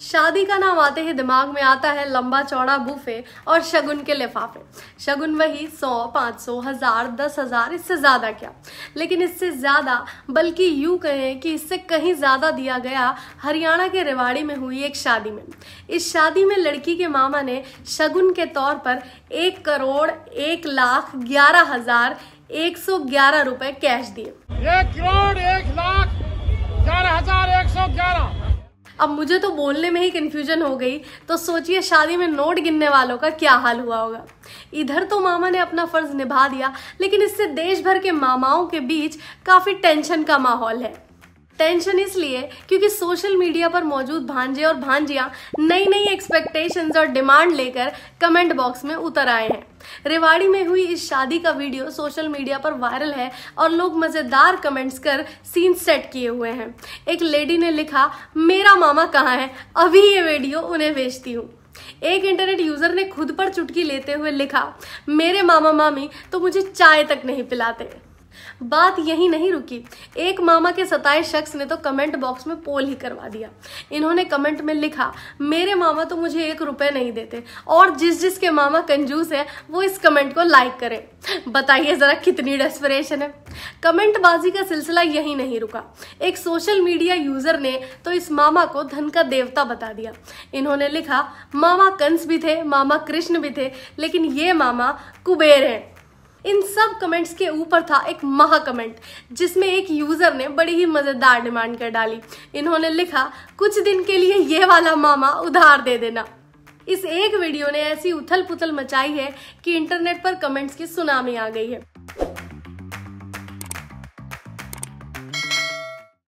शादी का नाम आते ही दिमाग में आता है लंबा चौड़ा बूफे और शगुन के लिफाफे शगुन वही सौ पाँच सौ हज़ार दस हज़ार इससे ज़्यादा क्या लेकिन इससे ज़्यादा बल्कि यू कहें कि इससे कहीं ज़्यादा दिया गया हरियाणा के रेवाड़ी में हुई एक शादी में इस शादी में लड़की के मामा ने शगुन के तौर पर एक करोड़ एक लाख ग्यारह हज़ार एक सौ ग्यारह रुपए कैश दिए एक करोड़ अब मुझे तो बोलने में ही कन्फ्यूजन हो गई तो सोचिए शादी में नोट गिनने वालों का क्या हाल हुआ होगा इधर तो मामा ने अपना फर्ज निभा दिया लेकिन इससे देश भर के मामाओं के बीच काफ़ी टेंशन का माहौल है टेंशन इसलिए क्योंकि सोशल मीडिया पर मौजूद भांजे और भांजिया नई नई एक्सपेक्टेशंस और डिमांड लेकर कमेंट बॉक्स में उतर आए हैं रेवाड़ी में हुई इस शादी का वीडियो सोशल मीडिया पर वायरल है और लोग मजेदार कमेंट्स कर सीन सेट किए हुए हैं एक लेडी ने लिखा मेरा मामा कहाँ है अभी ये वीडियो उन्हें भेजती हूँ एक इंटरनेट यूजर ने खुद पर चुटकी लेते हुए लिखा मेरे मामा मामी तो मुझे चाय तक नहीं पिलाते बात यही नहीं रुकी एक मामा के सताए शख्स ने तो कमेंट बॉक्स में पोल ही करवा दिया इन्होंने कमेंट में लिखा मेरे मामा तो मुझे एक रुपए नहीं देते और जिस जिस के मामा कंजूस है वो इस कमेंट को लाइक करें बताइए ज़रा कितनी डेस्परेशन है कमेंट बाजी का सिलसिला यही नहीं रुका एक सोशल मीडिया यूज़र ने तो इस मामा को धन का देवता बता दिया इन्होंने लिखा मामा कंस भी थे मामा कृष्ण भी थे लेकिन ये मामा कुबेर हैं इन सब कमेंट्स के ऊपर था एक महा कमेंट जिसमें एक यूज़र ने बड़ी ही मज़ेदार डिमांड कर डाली इन्होंने लिखा कुछ दिन के लिए ये वाला मामा उधार दे देना इस एक वीडियो ने ऐसी उथल पुथल मचाई है कि इंटरनेट पर कमेंट्स की सुनामी आ गई है